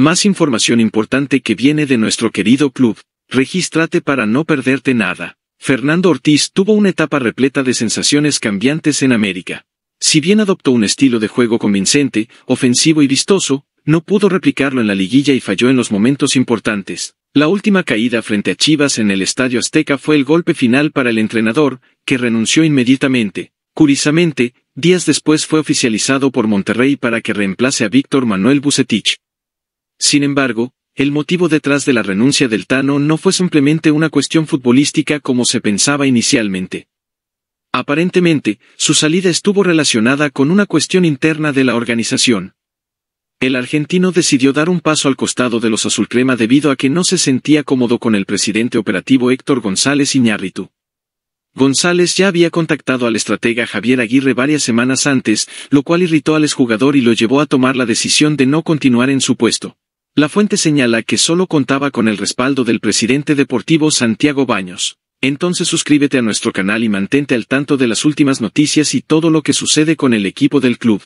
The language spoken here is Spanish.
Más información importante que viene de nuestro querido club. Regístrate para no perderte nada. Fernando Ortiz tuvo una etapa repleta de sensaciones cambiantes en América. Si bien adoptó un estilo de juego convincente, ofensivo y vistoso, no pudo replicarlo en la liguilla y falló en los momentos importantes. La última caída frente a Chivas en el Estadio Azteca fue el golpe final para el entrenador, que renunció inmediatamente. Curiosamente, días después fue oficializado por Monterrey para que reemplace a Víctor Manuel Bucetich. Sin embargo, el motivo detrás de la renuncia del Tano no fue simplemente una cuestión futbolística como se pensaba inicialmente. Aparentemente, su salida estuvo relacionada con una cuestión interna de la organización. El argentino decidió dar un paso al costado de los azulcrema debido a que no se sentía cómodo con el presidente operativo Héctor González Iñárritu. González ya había contactado al estratega Javier Aguirre varias semanas antes, lo cual irritó al exjugador y lo llevó a tomar la decisión de no continuar en su puesto. La fuente señala que solo contaba con el respaldo del presidente deportivo Santiago Baños. Entonces suscríbete a nuestro canal y mantente al tanto de las últimas noticias y todo lo que sucede con el equipo del club.